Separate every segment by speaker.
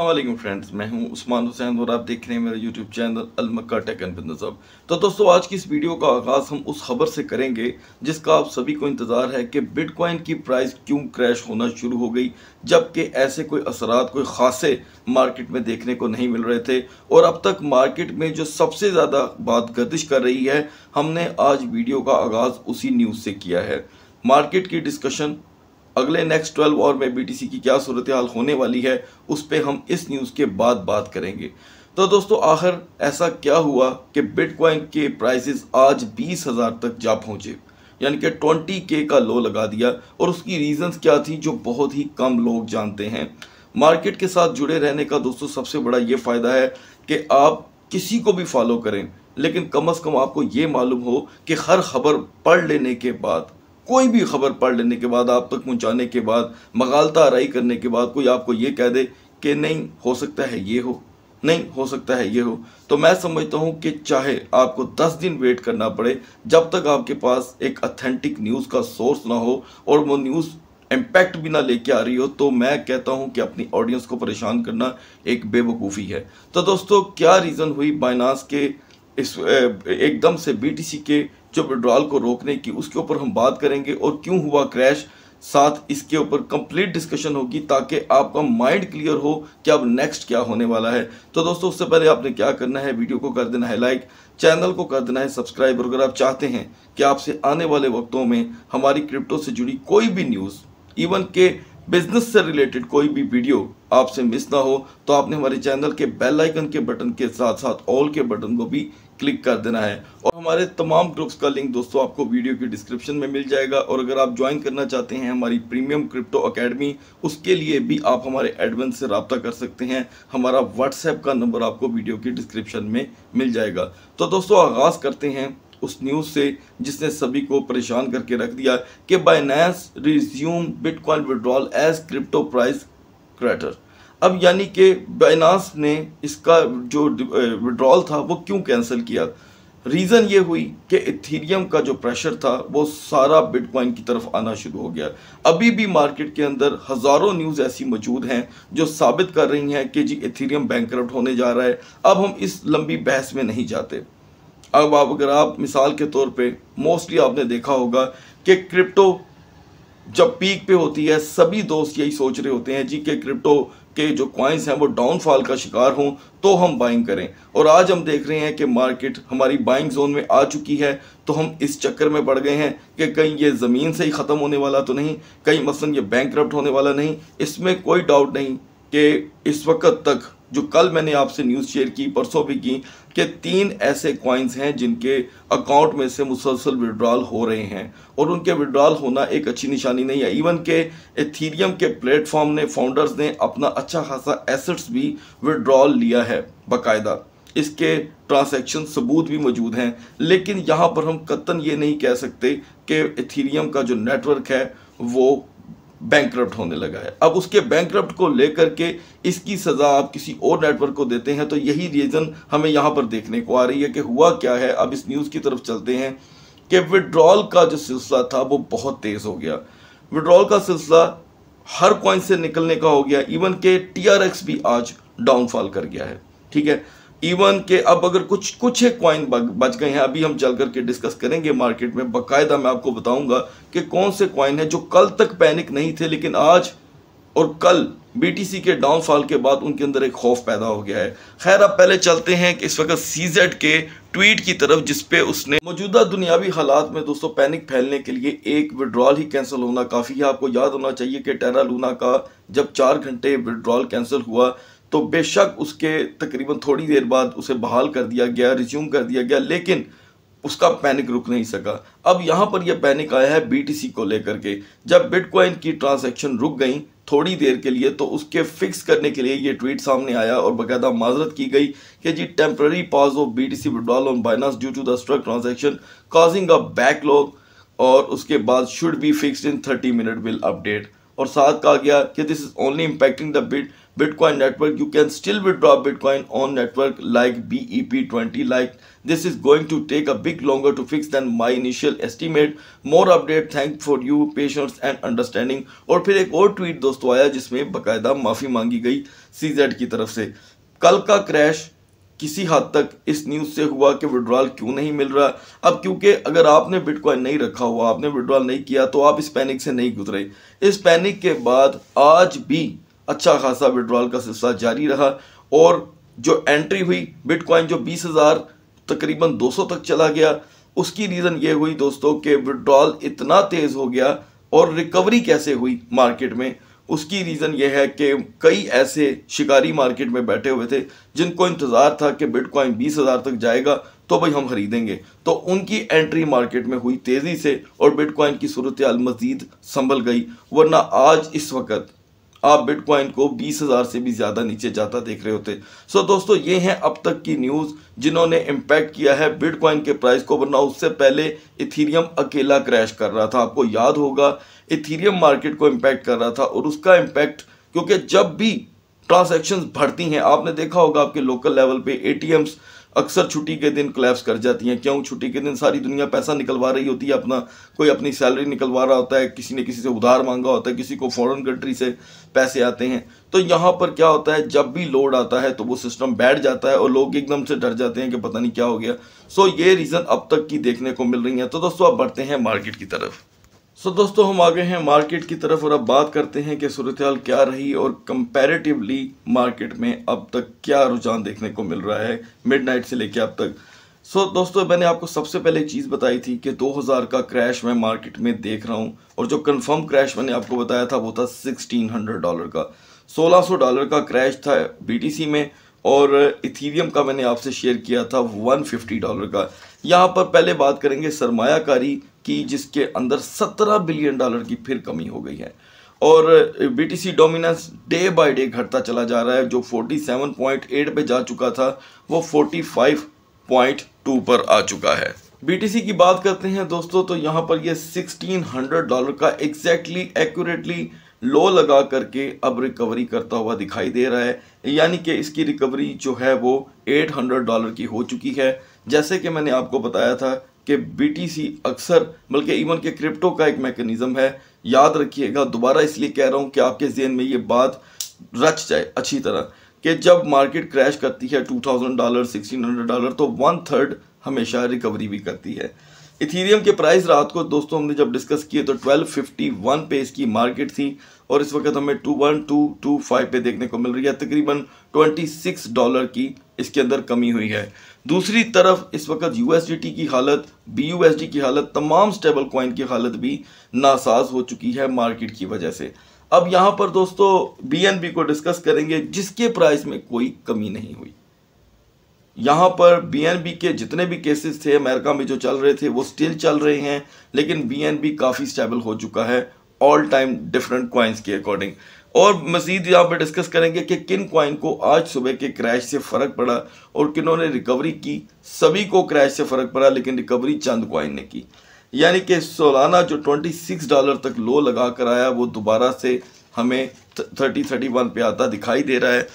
Speaker 1: अल्लाह friends मैं हूं उस्मान हुसैन और आप देख रहे हैं मेरा यूट्यूब चैनल अलमक्का टेक बिजनेस अब तो दोस्तों आज की इस वीडियो का आगाज़ हम उस खबर से करेंगे जिसका आप सभी को इंतज़ार है कि बिटकॉइन की प्राइस क्यों क्रैश होना शुरू हो गई जबकि ऐसे कोई असरात कोई ख़ासे मार्केट में देखने को नहीं मिल रहे थे और अब तक मार्केट में जो सबसे ज़्यादा बात गर्दिश कर रही है हमने आज वीडियो का आगाज़ उसी न्यूज़ से किया है मार्केट की डिस्कशन अगले नेक्स्ट ट्वेल्व और में बीटीसी की क्या सूरत हाल होने वाली है उस पर हम इस न्यूज़ के बाद बात करेंगे तो दोस्तों आखिर ऐसा क्या हुआ कि बिटकॉइन के प्राइसेस आज बीस हज़ार तक जा पहुँचे यानी कि ट्वेंटी के का लो लगा दिया और उसकी रीज़न्स क्या थी जो बहुत ही कम लोग जानते हैं मार्केट के साथ जुड़े रहने का दोस्तों सबसे बड़ा ये फ़ायदा है कि आप किसी को भी फॉलो करें लेकिन कम अज़ कम आपको ये मालूम हो कि हर खबर पढ़ लेने के बाद कोई भी खबर पढ़ लेने के बाद आप तक पहुंचाने के बाद मगालता आरई करने के बाद कोई आपको ये कह दे कि नहीं हो सकता है ये हो नहीं हो सकता है ये हो तो मैं समझता हूँ कि चाहे आपको 10 दिन वेट करना पड़े जब तक आपके पास एक अथेंटिक न्यूज़ का सोर्स ना हो और वो न्यूज़ इम्पैक्ट भी ना लेके आ रही हो तो मैं कहता हूँ कि अपनी ऑडियंस को परेशान करना एक बेवकूफ़ी है तो दोस्तों क्या रीज़न हुई बाइनास के इस एकदम से बी के जो विड्रॉल को रोकने की उसके ऊपर हम बात करेंगे और क्यों हुआ क्रैश साथ इसके ऊपर कंप्लीट डिस्कशन होगी ताकि आपका माइंड क्लियर हो कि अब नेक्स्ट क्या होने वाला है तो दोस्तों उससे पहले आपने क्या करना है वीडियो को कर देना है लाइक चैनल को कर देना है सब्सक्राइब और अगर आप चाहते हैं कि आपसे आने वाले वक्तों में हमारी क्रिप्टो से जुड़ी कोई भी न्यूज़ इवन के बिजनेस से रिलेटेड कोई भी वीडियो आपसे मिस ना हो तो आपने हमारे चैनल के बेल आइकन के बटन के साथ साथ ऑल के बटन को भी क्लिक कर देना है और हमारे तमाम ग्रुप्स का लिंक दोस्तों आपको वीडियो के डिस्क्रिप्शन में मिल जाएगा और अगर आप ज्वाइन करना चाहते हैं हमारी प्रीमियम क्रिप्टो अकेडमी उसके लिए भी आप हमारे एडमिन से रबता कर सकते हैं हमारा व्हाट्सएप का नंबर आपको वीडियो के डिस्क्रिप्शन में मिल जाएगा तो दोस्तों आगाज़ करते हैं उस न्यूज़ से जिसने सभी को परेशान करके रख दिया कि Binance resume bitcoin withdrawal as crypto price crater अब यानी कि बैनास ने इसका जो विड्रॉल था वो क्यों कैंसिल किया रीज़न ये हुई कि इथीरियम का जो प्रेशर था वो सारा बिटकॉइन की तरफ आना शुरू हो गया अभी भी मार्केट के अंदर हज़ारों न्यूज़ ऐसी मौजूद हैं जो साबित कर रही हैं कि जी इथीरियम बैंक होने जा रहा है अब हम इस लंबी बहस में नहीं जाते अब आप अगर आप मिसाल के तौर पे मोस्टली आपने देखा होगा कि क्रिप्टो जब पीक पे होती है सभी दोस्त यही सोच रहे होते हैं जी कि क्रिप्टो के जो कॉइन्स हैं वो डाउनफॉल का शिकार हों तो हम बाइंग करें और आज हम देख रहे हैं कि मार्केट हमारी बाइंग जोन में आ चुकी है तो हम इस चक्कर में पड़ गए हैं कि कहीं ये ज़मीन से ही ख़त्म होने वाला तो नहीं कहीं मसलन ये बैंक होने वाला नहीं इसमें कोई डाउट नहीं कि इस वक्त तक जो कल मैंने आपसे न्यूज़ शेयर की परसों भी की कि तीन ऐसे कॉइन्स हैं जिनके अकाउंट में से मुसलसल विड्रॉल हो रहे हैं और उनके विड्रॉल होना एक अच्छी निशानी नहीं है इवन के एथीरियम के प्लेटफॉर्म ने फाउंडर्स ने अपना अच्छा खासा एसेट्स भी विड्रॉल लिया है बाकायदा इसके ट्रांसैक्शन सबूत भी मौजूद हैं लेकिन यहाँ पर हम कतन ये नहीं कह सकते कि एथीरियम का जो नेटवर्क है वो बैंक होने लगा है अब उसके बैंक को लेकर के इसकी सज़ा आप किसी और नेटवर्क को देते हैं तो यही रीज़न हमें यहाँ पर देखने को आ रही है कि हुआ क्या है अब इस न्यूज़ की तरफ चलते हैं कि विड्रॉल का जो सिलसिला था वो बहुत तेज़ हो गया विड्रॉल का सिलसिला हर कॉइन से निकलने का हो गया इवन के टी भी आज डाउनफॉल कर गया है ठीक है इवन के अब अगर कुछ कुछ एक कॉइन बच गए हैं अभी हम चल करके डिस्कस करेंगे मार्केट में बाकायदा मैं आपको बताऊंगा कि कौन से कॉइन है जो कल तक पैनिक नहीं थे लेकिन आज और कल बी के डाउनफॉल के बाद उनके अंदर एक खौफ पैदा हो गया है खैर आप पहले चलते हैं कि इस वक्त सीजेड के ट्वीट की तरफ जिस पे उसने मौजूदा दुनियावी हालात में दोस्तों पैनिक फैलने के लिए एक विड्रॉल ही कैंसिल होना काफ़ी है आपको याद होना चाहिए कि टेरा लूना का जब चार घंटे विड्रॉल कैंसिल हुआ तो बेशक उसके तकरीबन थोड़ी देर बाद उसे बहाल कर दिया गया रिज्यूम कर दिया गया लेकिन उसका पैनिक रुक नहीं सका अब यहाँ पर यह पैनिक आया है बी को लेकर के जब बिटकॉइन की ट्रांजेक्शन रुक गई थोड़ी देर के लिए तो उसके फिक्स करने के लिए ये ट्वीट सामने आया और बाकायदा माजरत की गई कि जी temporary pause of B T C withdrawal on Binance due to the stuck transaction causing a backlog और उसके बाद should be fixed in thirty minute will update और साथ कहा गया कि this is only impacting the bit Bitcoin network, you can still withdraw Bitcoin on network like BEP20 like this is going to take a bit longer to fix than my initial estimate more update thank for you patience and understanding और फिर एक और tweet दोस्तों आया जिसमें बकायदा माफ़ी मांगी गई सी की तरफ से कल का क्रैश किसी हद तक इस न्यूज़ से हुआ कि विड्रॉल क्यों नहीं मिल रहा अब क्योंकि अगर आपने बिटकॉइन नहीं रखा हुआ आपने विड्रॉल नहीं किया तो आप इस पैनिक से नहीं गुजरे इस पैनिक के बाद आज भी अच्छा खासा विड्रॉल का सिलसिला जारी रहा और जो एंट्री हुई बिटकॉइन जो बीस हज़ार तकरीबन 200 तक चला गया उसकी रीज़न ये हुई दोस्तों कि विड्रॉल इतना तेज़ हो गया और रिकवरी कैसे हुई मार्केट में उसकी रीज़न यह है कि कई ऐसे शिकारी मार्केट में बैठे हुए थे जिनको इंतज़ार था कि बिटकॉइन बीस हज़ार तक जाएगा तो भाई हम खरीदेंगे तो उनकी एंट्री मार्केट में हुई तेज़ी से और बिटकॉइन की सूरत मज़ीद संभल गई वरना आज इस वक्त आप बिटकॉइन को बीस हज़ार से भी ज़्यादा नीचे जाता देख रहे होते सो so, दोस्तों ये हैं अब तक की न्यूज़ जिन्होंने इम्पैक्ट किया है बिटकॉइन के प्राइस को वरना उससे पहले इथीरियम अकेला क्रैश कर रहा था आपको याद होगा इथीरियम मार्केट को इम्पैक्ट कर रहा था और उसका इम्पैक्ट क्योंकि जब भी ट्रांसैक्शंस बढ़ती हैं आपने देखा होगा आपके लोकल लेवल पे एटीएम्स अक्सर छुट्टी के दिन क्लैप्स कर जाती हैं क्यों छुट्टी के दिन सारी दुनिया पैसा निकलवा रही होती है अपना कोई अपनी सैलरी निकलवा रहा होता है किसी ने किसी से उधार मांगा होता है किसी को फॉरेन कंट्री से पैसे आते हैं तो यहाँ पर क्या होता है जब भी लोड आता है तो वो सिस्टम बैठ जाता है और लोग एकदम से डर जाते हैं कि पता नहीं क्या हो गया सो ये रीज़न अब तक की देखने को मिल रही है तो दोस्तों अब बढ़ते हैं मार्केट की तरफ सो so, दोस्तों हम आगे हैं मार्केट की तरफ और अब बात करते हैं कि सूरत क्या रही और कंपैरेटिवली मार्केट में अब तक क्या रुझान देखने को मिल रहा है मिडनाइट से लेकर अब तक सो so, दोस्तों मैंने आपको सबसे पहले एक चीज़ बताई थी कि 2000 का क्रैश मैं मार्केट में देख रहा हूँ और जो कंफर्म क्रैश मैंने आपको बताया था वो था सिक्सटीन डॉलर का सोलह डॉलर का क्रैश था बी में और इथीरियम का मैंने आपसे शेयर किया था वन डॉलर का यहाँ पर पहले बात करेंगे सरमायाकारी की जिसके अंदर 17 बिलियन डॉलर की फिर कमी हो गई है और BTC dominance day by day घटता चला जा रहा है जो 47.8 पे जा चुका था वो 45.2 पर आ चुका है बीटीसी की बात करते हैं दोस्तों तो यहाँ पर ये 1600 डॉलर का एग्जैक्टली एक्यूरेटली लो लगा करके अब रिकवरी करता हुआ दिखाई दे रहा है यानी कि इसकी रिकवरी जो है वो 800 डॉलर की हो चुकी है जैसे कि मैंने आपको बताया था कि बीटीसी अक्सर बल्कि इवन के क्रिप्टो का एक मैकेनिज़्म है याद रखिएगा दोबारा इसलिए कह रहा हूँ कि आपके जहन में ये बात रच जाए अच्छी तरह कि जब मार्केट क्रैश करती है two thousand dollar sixteen hundred dollar तो वन थर्ड हमेशा रिकवरी भी करती है इथीरियम के प्राइस रात को दोस्तों हमने जब डिस्कस किए तो 1251 पे इसकी मार्केट थी और इस वक्त हमें two one two two five पे देखने को मिल रही है तकरीबन ट्वेंटी सिक्स डॉलर की इसके अंदर कमी हुई है दूसरी तरफ इस वक्त यू की हालत बी की हालत तमाम स्टेबल कॉइन की हालत भी नासाज हो चुकी है मार्केट की वजह से अब यहाँ पर दोस्तों बी को डिस्कस करेंगे जिसके प्राइस में कोई कमी नहीं हुई यहाँ पर बी के जितने भी केसेस थे अमेरिका में जो चल रहे थे वो स्टिल चल रहे हैं लेकिन बी काफ़ी स्टेबल हो चुका है ऑल टाइम डिफरेंट क्वाइंस के अकॉर्डिंग और मज़ीद यहाँ पर डिस्कस करेंगे कि किन क्वाइन को आज सुबह के क्रैश से फ़र्क पड़ा और किन्होंने रिकवरी की सभी को क्रैश से फ़र्क पड़ा लेकिन रिकवरी चंद क्वाइन ने की यानी कि सोलाना जो 26 डॉलर तक लो लगा कर आया वो दोबारा से हमें 30 31 पे आता दिखाई दे रहा है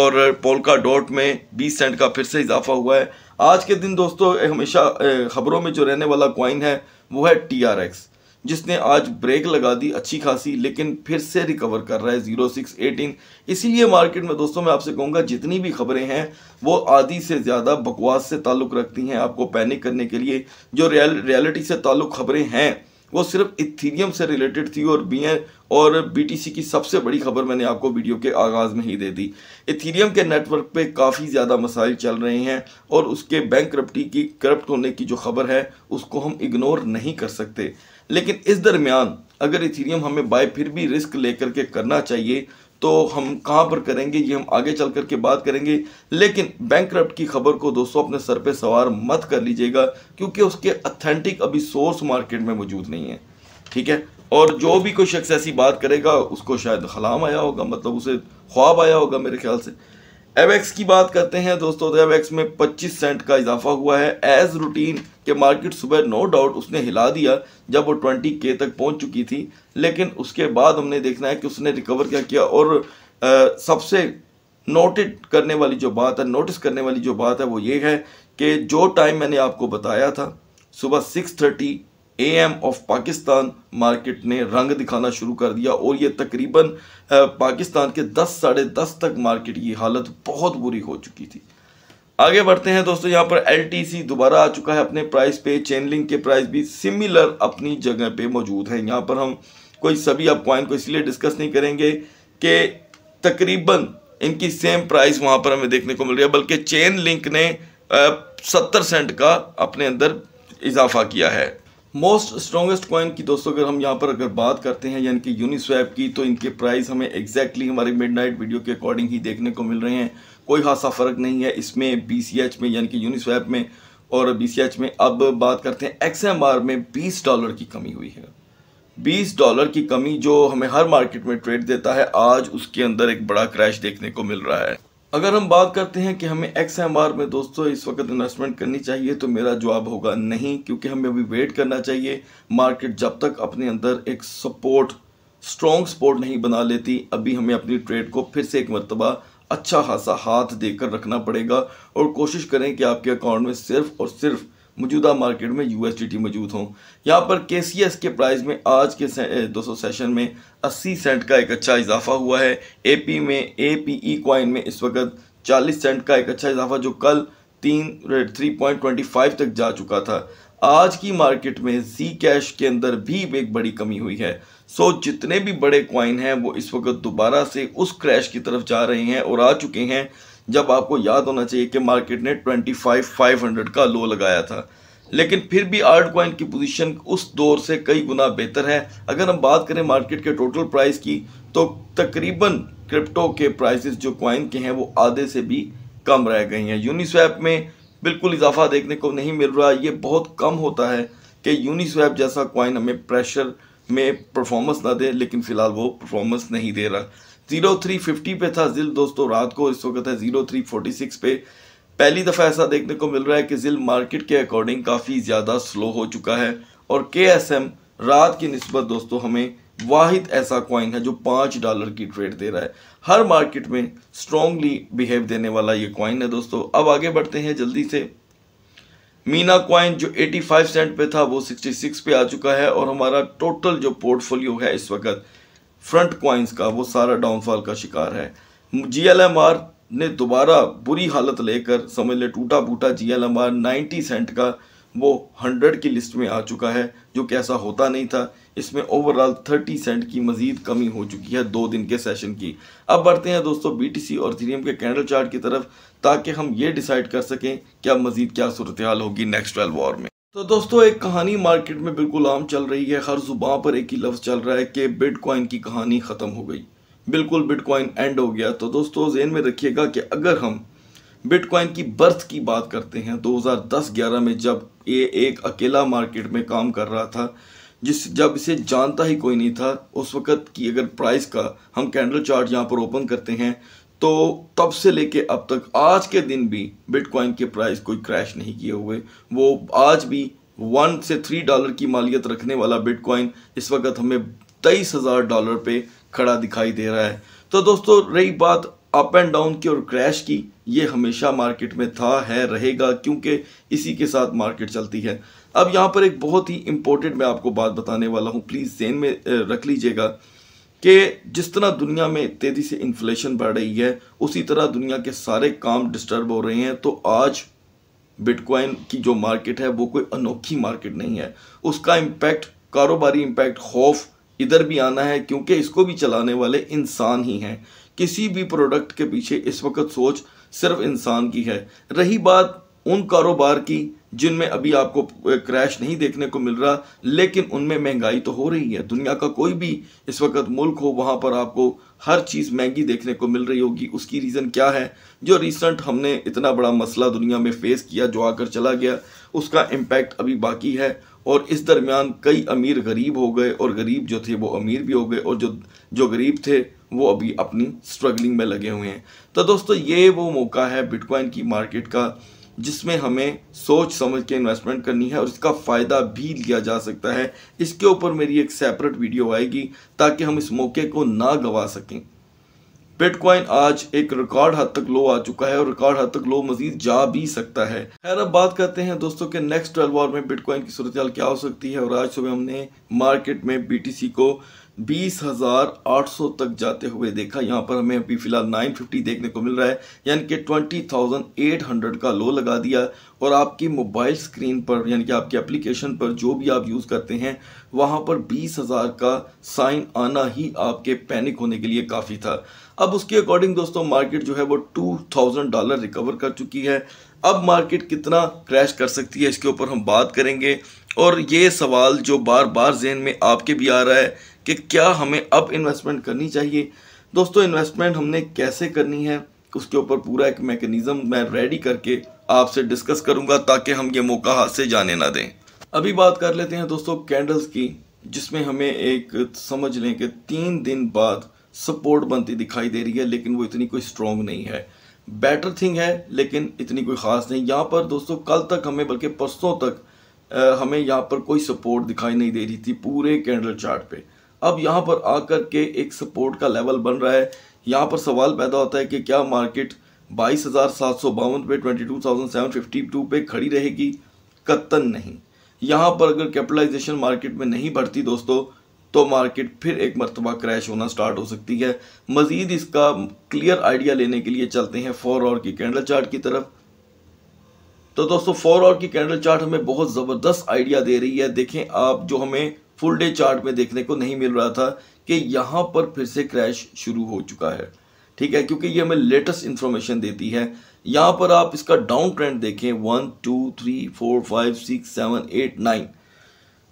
Speaker 1: और पोलका डॉट में 20 सेंट का फिर से इजाफा हुआ है आज के दिन दोस्तों हमेशा खबरों में जो रहने वाला क्वाइन है वो है टी आर एक्स जिसने आज ब्रेक लगा दी अच्छी खासी लेकिन फिर से रिकवर कर रहा है जीरो सिक्स एटीन इसीलिए मार्केट में दोस्तों मैं आपसे कहूँगा जितनी भी खबरें हैं वो आधी से ज़्यादा बकवास से ताल्लुक़ रखती हैं आपको पैनिक करने के लिए जो रियल रियलिटी से ताल्लुक़ खबरें हैं वो सिर्फ इथीरियम से रिलेटेड थी और बी और बी की सबसे बड़ी खबर मैंने आपको वीडियो के आगाज़ में ही दे दी इथीरियम के नेटवर्क पे काफ़ी ज़्यादा मसाइल चल रहे हैं और उसके बैंक करप्टी की करप्ट होने की जो खबर है उसको हम इग्नोर नहीं कर सकते लेकिन इस दरमियान अगर इथीरियम हमें बाय फिर भी रिस्क लेकर के करना चाहिए तो हम कहाँ पर करेंगे ये हम आगे चल करके बात करेंगे लेकिन बैंक की खबर को दोस्तों अपने सर पे सवार मत कर लीजिएगा क्योंकि उसके अथेंटिक अभी सोर्स मार्केट में मौजूद नहीं है ठीक है और जो भी कोई शख्स ऐसी बात करेगा उसको शायद खलाम आया होगा मतलब उसे ख्वाब आया होगा मेरे ख्याल से एवेक्स की बात करते हैं दोस्तों तो एवेक्स में 25 सेंट का इजाफा हुआ है एज रूटीन के मार्केट सुबह नो डाउट उसने हिला दिया जब वो 20 के तक पहुंच चुकी थी लेकिन उसके बाद हमने देखना है कि उसने रिकवर क्या किया और आ, सबसे नोटेड करने वाली जो बात है नोटिस करने वाली जो बात है वो ये है कि जो टाइम मैंने आपको बताया था सुबह six thirty A M of Pakistan market ने रंग दिखाना शुरू कर दिया और ये तकरीबन पाकिस्तान के दस साढ़े दस तक मार्केट की हालत बहुत बुरी हो चुकी थी आगे बढ़ते हैं दोस्तों यहाँ पर एल दोबारा आ चुका है अपने प्राइस पे चेनलिंग के प्राइस भी सिमिलर अपनी जगह पे मौजूद है यहाँ पर हम कोई सभी आप कॉइन को इसलिए डिस्कस नहीं करेंगे कि तकरीबन इनकी सेम प्राइस वहाँ पर हमें देखने को मिल रही है बल्कि चेन लिंक ने सत्तर सेंट का अपने अंदर इजाफा किया है मोस्ट स्ट्रॉन्गेस्ट कॉइन की दोस्तों अगर हम यहाँ पर अगर बात करते हैं यानी कि यूनिस्वैप की तो इनके प्राइस हमें एग्जैक्टली हमारे मिडनाइट वीडियो के अकॉर्डिंग ही देखने को मिल रहे हैं कोई खासा फ़र्क नहीं है इसमें बी में यानी कि यूनिस्वैप में और बी में अब बात करते हैं एक्स में बीस डॉलर की कमी हुई है बीस डॉलर की कमी जो हमें हर मार्केट में ट्रेड देता है आज उसके अंदर एक बड़ा क्रैश देखने को मिल रहा है अगर हम बात करते हैं कि हमें एक्स एम आर में दोस्तों इस वक्त इन्वेस्टमेंट करनी चाहिए तो मेरा जवाब होगा नहीं क्योंकि हमें अभी वेट करना चाहिए मार्केट जब तक अपने अंदर एक सपोर्ट स्ट्रॉन्ग सपोर्ट नहीं बना लेती अभी हमें अपनी ट्रेड को फिर से एक मरतबा अच्छा खासा हाथ देकर रखना पड़ेगा और कोशिश करें कि आपके अकाउंट में सिर्फ और सिर्फ मौजूदा मार्केट में यू मौजूद हों यहाँ पर के के प्राइस में आज के दो सौ सेशन में 80 सेंट का एक अच्छा इजाफा हुआ है ए में ए पी कॉइन में इस वक्त 40 सेंट का एक अच्छा इजाफा जो कल तीन थ्री पॉइंट ट्वेंटी फाइव तक जा चुका था आज की मार्केट में जी कैश के अंदर भी एक बड़ी कमी हुई है सो जितने भी बड़े कॉइन हैं वो इस वक्त दोबारा से उस क्रैश की तरफ जा रहे हैं और आ चुके हैं जब आपको याद होना चाहिए कि मार्केट ने ट्वेंटी फाइव फाइव हंड्रेड का लो लगाया था लेकिन फिर भी आर्ट कॉइन की पोजीशन उस दौर से कई गुना बेहतर है अगर हम बात करें मार्केट के टोटल प्राइस की तो तकरीबन क्रिप्टो के प्राइसेस जो कॉइन के हैं वो आधे से भी कम रह गई हैं यूनिस्वैप में बिल्कुल इजाफा देखने को नहीं मिल रहा ये बहुत कम होता है कि यूनिस्वैप जैसा कॉइन हमें प्रेशर में परफॉर्मेंस ना दे लेकिन फ़िलहाल वो परफॉर्मेंस नहीं दे रहा जीरो थ्री फिफ्टी पे था जिल दोस्तों रात को इस वक्त है जीरो थ्री फोर्टी सिक्स पे पहली दफ़ा ऐसा देखने को मिल रहा है कि जिल मार्केट के अकॉर्डिंग काफ़ी ज़्यादा स्लो हो चुका है और के एस एम रात की नस्बत दोस्तों हमें वाहिद ऐसा कॉइन है जो पाँच डॉलर की ट्रेड दे रहा है हर मार्केट में स्ट्रॉन्गली बिहेव देने वाला ये कॉइन है दोस्तों अब आगे बढ़ते हैं जल्दी से मीना कॉइन जो 85 सेंट पे था वो 66 पे आ चुका है और हमारा टोटल जो पोर्टफोलियो है इस वक्त फ्रंट क्वाइंस का वो सारा डाउनफॉल का शिकार है जी ने दोबारा बुरी हालत लेकर समझ ले टूटा फूटा G L M R ninety cent का वो हंड्रेड की लिस्ट में आ चुका है जो कि ऐसा होता नहीं था इसमें ओवरऑल थर्टी सेंट की मजीद कमी हो चुकी है दो दिन के सेशन की अब बढ़ते हैं दोस्तों बीटीसी और थीरियम के कैंडल चार्ट की तरफ ताकि हम ये डिसाइड कर सकें क्या मजीद क्या सूरत हाल होगी नेक्स्ट ट्वेल्व वॉर में तो दोस्तों एक कहानी मार्केट में बिल्कुल आम चल रही है हर जुबान पर एक ही लफ्ज़ चल रहा है कि बिटकॉइन की कहानी ख़त्म हो गई बिल्कुल बिटकॉइन एंड हो गया तो दोस्तों जेन में रखिएगा कि अगर हम बिटकॉइन की बर्थ की बात करते हैं 2010-11 तो में जब ये एक अकेला मार्केट में काम कर रहा था जिस जब इसे जानता ही कोई नहीं था उस वक़्त की अगर प्राइस का हम कैंडल चार्ट यहाँ पर ओपन करते हैं तो तब से लेके अब तक आज के दिन भी बिटकॉइन के प्राइस कोई क्रैश नहीं किए हुए वो आज भी वन से थ्री डॉलर की मालियत रखने वाला बिटकॉइन इस वक्त हमें तेईस हज़ार डॉलर पे खड़ा दिखाई दे रहा है तो दोस्तों रही बात अप एंड डाउन की और क्रैश की ये हमेशा मार्केट में था है रहेगा क्योंकि इसी के साथ मार्केट चलती है अब यहाँ पर एक बहुत ही इम्पोर्टेंट मैं आपको बात बताने वाला हूँ प्लीज़ जेन में रख लीजिएगा कि जिस तरह दुनिया में तेज़ी से इन्फ्लेशन बढ़ रही है उसी तरह दुनिया के सारे काम डिस्टर्ब हो रहे हैं तो आज बिटकॉइन की जो मार्केट है वो कोई अनोखी मार्केट नहीं है उसका इम्पैक्ट कारोबारी इम्पैक्ट खौफ इधर भी आना है क्योंकि इसको भी चलाने वाले इंसान ही हैं किसी भी प्रोडक्ट के पीछे इस वक्त सोच सिर्फ इंसान की है रही बात उन कारोबार की जिनमें अभी आपको क्रैश नहीं देखने को मिल रहा लेकिन उनमें महंगाई तो हो रही है दुनिया का कोई भी इस वक्त मुल्क हो वहाँ पर आपको हर चीज़ महंगी देखने को मिल रही होगी उसकी रीज़न क्या है जो रिसेंट हमने इतना बड़ा मसला दुनिया में फेस किया जो आकर चला गया उसका इम्पैक्ट अभी बाकी है और इस दरमियान कई अमीर गरीब हो गए और गरीब जो थे वो अमीर भी हो गए और जो जो गरीब थे वो अभी अपनी स्ट्रगलिंग में लगे हुए हैं तो दोस्तों ये वो मौका है बिटकॉइन की मार्केट का जिसमें हमें सोच समझ के इन्वेस्टमेंट करनी है और इसका फ़ायदा भी लिया जा सकता है इसके ऊपर मेरी एक सेपरेट वीडियो आएगी ताकि हम इस मौके को ना गवा सकें बिटकॉइन आज एक रिकॉर्ड हद तक लो आ चुका है और रिकॉर्ड हद तक लो मजीद जा भी सकता है खैर अब बात करते हैं दोस्तों के नेक्स्ट ट्वेल्व आवर में बिटकॉइन की सूरत क्या हो सकती है और आज सुबह हमने मार्केट में बी को बीस हज़ार आठ सौ तक जाते हुए देखा यहाँ पर हमें अभी फ़िलहाल नाइन फिफ्टी देखने को मिल रहा है यानी कि ट्वेंटी थाउजेंड एट हंड्रेड का लो लगा दिया और आपकी मोबाइल स्क्रीन पर यानी कि आपके एप्लीकेशन पर जो भी आप यूज़ करते हैं वहाँ पर बीस हज़ार का साइन आना ही आपके पैनिक होने के लिए काफ़ी था अब उसके अकॉर्डिंग दोस्तों मार्केट जो है वो टू थाउजेंड डॉलर रिकवर कर चुकी है अब मार्केट कितना क्रैश कर सकती है इसके ऊपर हम बात करेंगे और ये सवाल जो बार बार जहन में आपके भी आ रहा है कि क्या हमें अब इन्वेस्टमेंट करनी चाहिए दोस्तों इन्वेस्टमेंट हमने कैसे करनी है उसके ऊपर पूरा एक मैकेनिज़म मैं रेडी करके आपसे डिस्कस करूंगा ताकि हम ये मौका हाथ से जाने ना दें अभी बात कर लेते हैं दोस्तों कैंडल्स की जिसमें हमें एक समझ लें कि तीन दिन बाद सपोर्ट बनती दिखाई दे रही है लेकिन वो इतनी कोई स्ट्रॉन्ग नहीं है बेटर थिंग है लेकिन इतनी कोई ख़ास नहीं यहाँ पर दोस्तों कल तक हमें बल्कि परसों तक आ, हमें यहाँ पर कोई सपोर्ट दिखाई नहीं दे रही थी पूरे कैंडल चार्ट पे अब यहाँ पर आकर के एक सपोर्ट का लेवल बन रहा है यहाँ पर सवाल पैदा होता है कि क्या मार्केट बाईस हज़ार सात सौ बावन पे twenty two thousand seven fifty two पे खड़ी रहेगी कत्तन नहीं यहाँ पर अगर कैपिटलाइजेशन मार्केट में नहीं बढ़ती दोस्तों तो मार्केट फिर एक मरतबा क्रैश होना स्टार्ट हो सकती है मज़ीद इसका क्लियर आइडिया लेने के लिए चलते हैं फोर और की कैंडल चार्ट की तरफ तो दोस्तों फोर और की कैंडल चार्ट हमें बहुत ज़बरदस्त आइडिया दे रही है देखें आप जो हमें फुल डे चार्ट में देखने को नहीं मिल रहा था कि यहाँ पर फिर से क्रैश शुरू हो चुका है ठीक है क्योंकि ये हमें लेटेस्ट इन्फॉर्मेशन देती है यहाँ पर आप इसका डाउन ट्रेंड देखें one two three four five six seven eight nine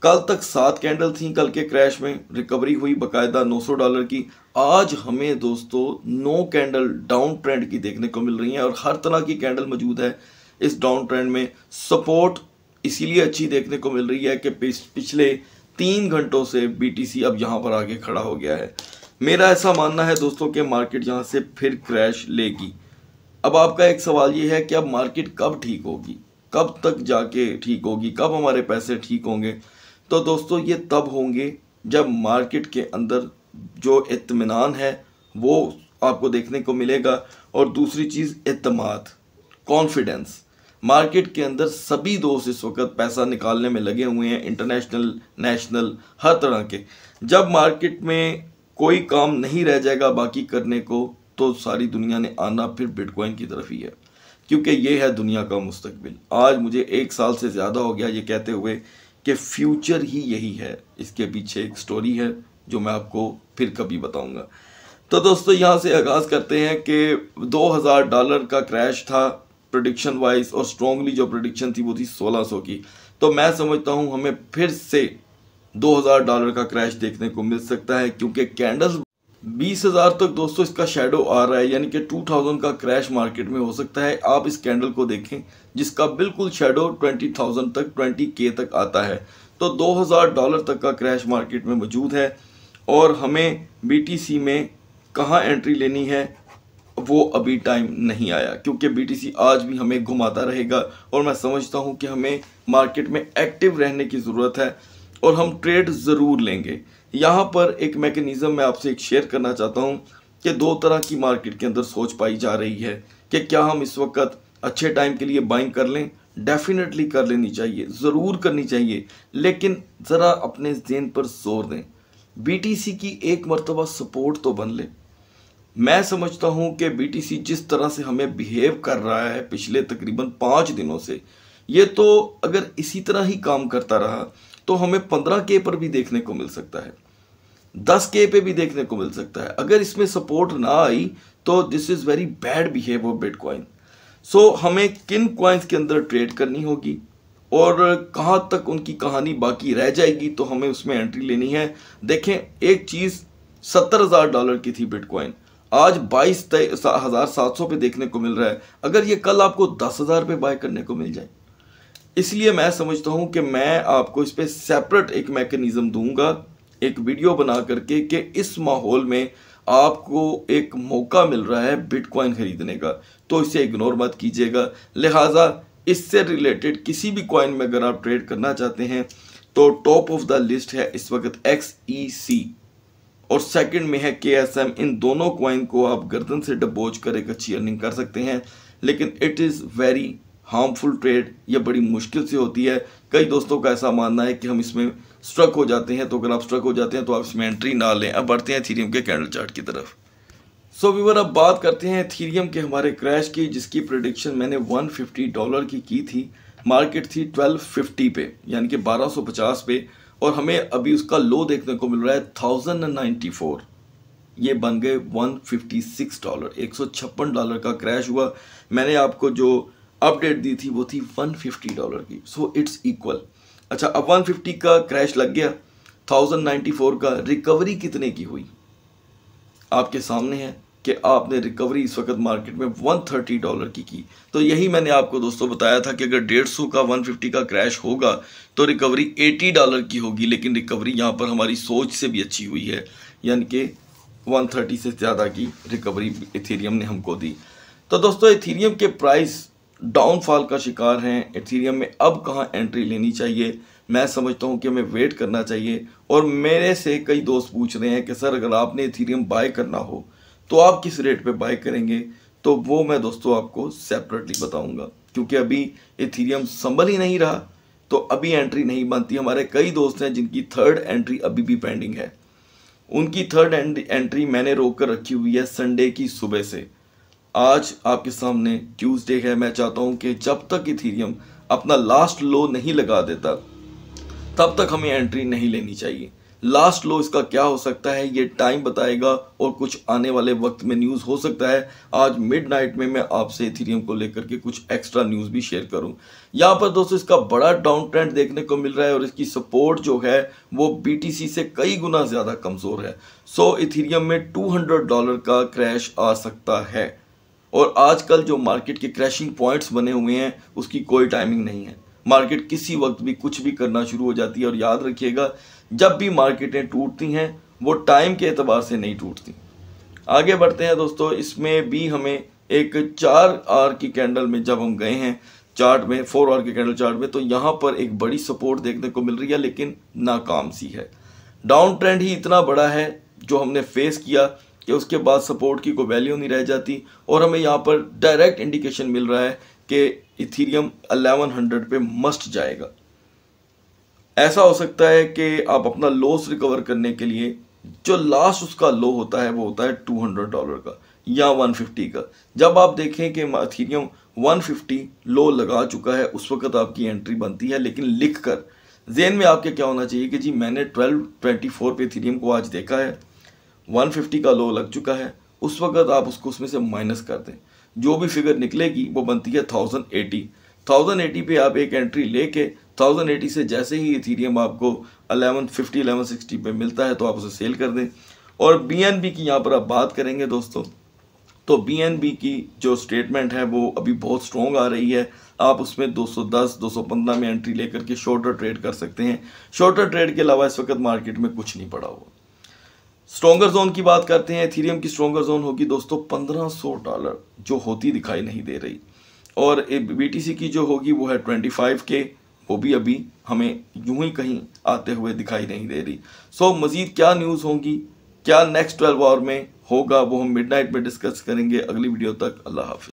Speaker 1: कल तक सात कैंडल थी कल के क्रैश में रिकवरी हुई बकायदा 900 डॉलर की आज हमें दोस्तों नौ कैंडल डाउन ट्रेंड की देखने को मिल रही हैं और हर तरह की कैंडल मौजूद है इस डाउन ट्रेंड में सपोर्ट इसीलिए अच्छी देखने को मिल रही है कि पिछले तीन घंटों से बीटीसी अब यहाँ पर आगे खड़ा हो गया है मेरा ऐसा मानना है दोस्तों कि मार्केट यहाँ से फिर क्रैश लेगी अब आपका एक सवाल ये है कि अब मार्केट कब ठीक होगी कब तक जाके ठीक होगी कब हमारे पैसे ठीक होंगे तो दोस्तों ये तब होंगे जब मार्केट के अंदर जो इतमान है वो आपको देखने को मिलेगा और दूसरी चीज़ अतमाद कॉन्फिडेंस मार्केट के अंदर सभी दोस्त इस वक्त पैसा निकालने में लगे हुए हैं इंटरनेशनल नेशनल हर तरह के जब मार्केट में कोई काम नहीं रह जाएगा बाकी करने को तो सारी दुनिया ने आना फिर बिटकॉइन की तरफ ही है क्योंकि ये है दुनिया का मुस्तबिल आज मुझे एक साल से ज़्यादा हो गया ये कहते हुए कि फ्यूचर ही यही है इसके पीछे एक स्टोरी है जो मैं आपको फिर कभी बताऊंगा तो दोस्तों यहाँ से आगाज़ करते हैं कि 2000 डॉलर का क्रैश था प्रोडिक्शन वाइज और स्ट्रॉन्गली जो प्रोडिक्शन थी वो थी 1600 की तो मैं समझता हूँ हमें फिर से 2000 डॉलर का क्रैश देखने को मिल सकता है क्योंकि कैंडल्स 20,000 तक दोस्तों इसका शेडो आ रहा है यानी कि 2000 का क्रैश मार्केट में हो सकता है आप इस कैंडल को देखें जिसका बिल्कुल शेडो 20,000 तक के तक आता है तो 2,000 डॉलर तक का क्रैश मार्केट में मौजूद है और हमें बीटीसी में कहाँ एंट्री लेनी है वो अभी टाइम नहीं आया क्योंकि बीटीसी आज भी हमें घुमाता रहेगा और मैं समझता हूँ कि हमें मार्केट में एक्टिव रहने की ज़रूरत है और हम ट्रेड ज़रूर लेंगे यहाँ पर एक मैकेनिज़म मैं आपसे एक शेयर करना चाहता हूँ कि दो तरह की मार्केट के अंदर सोच पाई जा रही है कि क्या हम इस वक्त अच्छे टाइम के लिए बाइंग कर लें डेफिनेटली कर लेनी चाहिए ज़रूर करनी चाहिए लेकिन ज़रा अपने जेन पर जोर दें बीटीसी की एक मरतबा सपोर्ट तो बन ले मैं समझता हूँ कि बीटीसी जिस तरह से हमें बिहेव कर रहा है पिछले तकरीबन पाँच दिनों से ये तो अगर इसी तरह ही काम करता रहा तो हमें पंद्रह के पर भी देखने को मिल सकता है दस के पे भी देखने को मिल सकता है अगर इसमें सपोर्ट ना आई तो this is very bad behave of bitcoin so so, हमें किन क्वाइंस के अंदर ट्रेड करनी होगी और कहाँ तक उनकी कहानी बाकी रह जाएगी तो हमें उसमें एंट्री लेनी है देखें एक चीज़ सत्तर हज़ार डॉलर की थी बिटकॉइन आज बाईस हज़ार सात सौ पे देखने को मिल रहा है अगर ये कल आपको दस हज़ार पे बाय करने को मिल जाए इसलिए मैं समझता हूँ कि मैं आपको इस पर सेपरेट एक मैकेनिज़्म दूंगा एक वीडियो बना करके कि इस माहौल में आपको एक मौका मिल रहा है बिटकॉइन ख़रीदने का तो इसे इग्नोर मत कीजिएगा लिहाजा इससे रिलेटेड किसी भी कॉइन में अगर आप ट्रेड करना चाहते हैं तो टॉप ऑफ द लिस्ट है इस वक्त एक्स ई सी और सेकंड में है के एस एम इन दोनों कॉइन को आप गर्दन से डबोच कर एक अच्छी अर्निंग कर सकते हैं लेकिन it is very harmful trade ये बड़ी मुश्किल से होती है कई दोस्तों का ऐसा मानना है कि हम इसमें स्ट्रक हो जाते हैं तो अगर आप स्ट्रक हो जाते हैं तो आप इसमें एंट्री ना लें अब बढ़ते हैं थीरियम के कैंडल चार्ट की तरफ सो so, वीवर अब बात करते हैं थीरियम के हमारे क्रैश की जिसकी प्रोडिक्शन मैंने 150 डॉलर की की थी मार्केट थी 1250 पे यानी कि 1250 पे और हमें अभी उसका लो देखने को मिल रहा है 1094 ये बन गए 156 डॉलर एक डॉलर का क्रैश हुआ मैंने आपको जो अपडेट दी थी वो थी 150 डॉलर की सो इट्स इक्वल अच्छा अब 150 का क्रैश लग गया 1094 का रिकवरी कितने की हुई आपके सामने है कि आपने रिकवरी इस वक्त मार्केट में 130 डॉलर की की तो यही मैंने आपको दोस्तों बताया था कि अगर 150 का 150 का क्रैश होगा तो रिकवरी 80 डॉलर की होगी लेकिन रिकवरी यहाँ पर हमारी सोच से भी अच्छी हुई है यानी कि 130 से ज़्यादा की रिकवरी इथेरियम ने हमको दी तो दोस्तों इथेरियम के प्राइस डाउनफॉल का शिकार हैं इथेरियम में अब कहाँ एंट्री लेनी चाहिए मैं समझता हूँ कि हमें वेट करना चाहिए और मेरे से कई दोस्त पूछ रहे हैं कि सर अगर आपने इथीरियम बाय करना हो तो आप किस रेट पे बाय करेंगे तो वो मैं दोस्तों आपको सेपरेटली बताऊंगा क्योंकि अभी इथीरियम संभल ही नहीं रहा तो अभी एंट्री नहीं बनती हमारे कई दोस्त हैं जिनकी थर्ड एंट्री अभी भी पेंडिंग है उनकी थर्ड एंट्री मैंने रोक कर रखी हुई है संडे की सुबह से आज आपके सामने ट्यूसडे है मैं चाहता हूँ कि जब तक इथीरियम अपना लास्ट लो नहीं लगा देता तब तक हमें एंट्री नहीं लेनी चाहिए लास्ट लो इसका क्या हो सकता है ये टाइम बताएगा और कुछ आने वाले वक्त में न्यूज़ हो सकता है आज मिडनाइट में मैं आपसे इथीरियम को लेकर के कुछ एक्स्ट्रा न्यूज़ भी शेयर करूं यहाँ पर दोस्तों इसका बड़ा डाउन ट्रेंड देखने को मिल रहा है और इसकी सपोर्ट जो है वो बीटीसी से कई गुना ज़्यादा कमज़ोर है सो इथीरियम में टू डॉलर का क्रैश आ सकता है और आजकल जो मार्केट के क्रैशिंग पॉइंट्स बने हुए हैं उसकी कोई टाइमिंग नहीं है मार्केट किसी वक्त भी कुछ भी करना शुरू हो जाती है और याद रखिएगा जब भी मार्केटें टूटती हैं वो टाइम के अतबार से नहीं टूटती आगे बढ़ते हैं दोस्तों इसमें भी हमें एक चार आर की कैंडल में जब हम गए हैं चार्ट में फोर आर के कैंडल चार्ट में तो यहाँ पर एक बड़ी सपोर्ट देखने को मिल रही है लेकिन नाकाम सी है डाउन ट्रेंड ही इतना बड़ा है जो हमने फेस किया कि उसके बाद सपोर्ट की कोई वैल्यू नहीं रह जाती और हमें यहाँ पर डायरेक्ट इंडिकेशन मिल रहा है कि इथीरियम 1100 पे मस्ट जाएगा ऐसा हो सकता है कि आप अपना लॉस रिकवर करने के लिए जो लास्ट उसका लो होता है वो होता है 200 डॉलर का या 150 का जब आप देखें कि इथीरियम 150 लो लगा चुका है उस वक्त आपकी एंट्री बनती है लेकिन लिख कर जेन में आपके क्या होना चाहिए कि जी मैंने ट्वेल्व फोर पे इथीरियम को आज देखा है 150 का लो लग चुका है उस वक्त आप उसको उसमें से माइनस कर दें जो भी फिगर निकलेगी वो बनती है थाउजेंड एटी थाउजेंड एटी पे आप एक एंट्री लेके थाउजेंड एटी से जैसे ही इथीरियम आपको अलेवन फिफ्टी अलेवन सिक्सटी पर मिलता है तो आप उसे सेल कर दें और बी एन बी की यहाँ पर आप बात करेंगे दोस्तों तो बी एन बी की जो स्टेटमेंट है वो अभी बहुत स्ट्रॉन्ग आ रही है आप उसमें 210 215 में एंट्री लेकर के शॉर्टर ट्रेड कर सकते हैं शॉर्टर ट्रेड के अलावा इस वक्त मार्केट में कुछ नहीं पड़ा हुआ स्ट्रोंगर जोन की बात करते हैं थीरियम की स्ट्रोंगर जोन होगी दोस्तों पंद्रह सौ डॉलर जो होती दिखाई नहीं दे रही और बीटीसी की जो होगी वो है ट्वेंटी फाइव के वो भी अभी हमें यूं ही कहीं आते हुए दिखाई नहीं दे रही सो so, मज़ीद क्या न्यूज़ होंगी क्या नेक्स्ट ट्वेल्व आवर में होगा वो हम मिडनाइट में डिस्कस करेंगे अगली वीडियो तक अल्लाह हाफ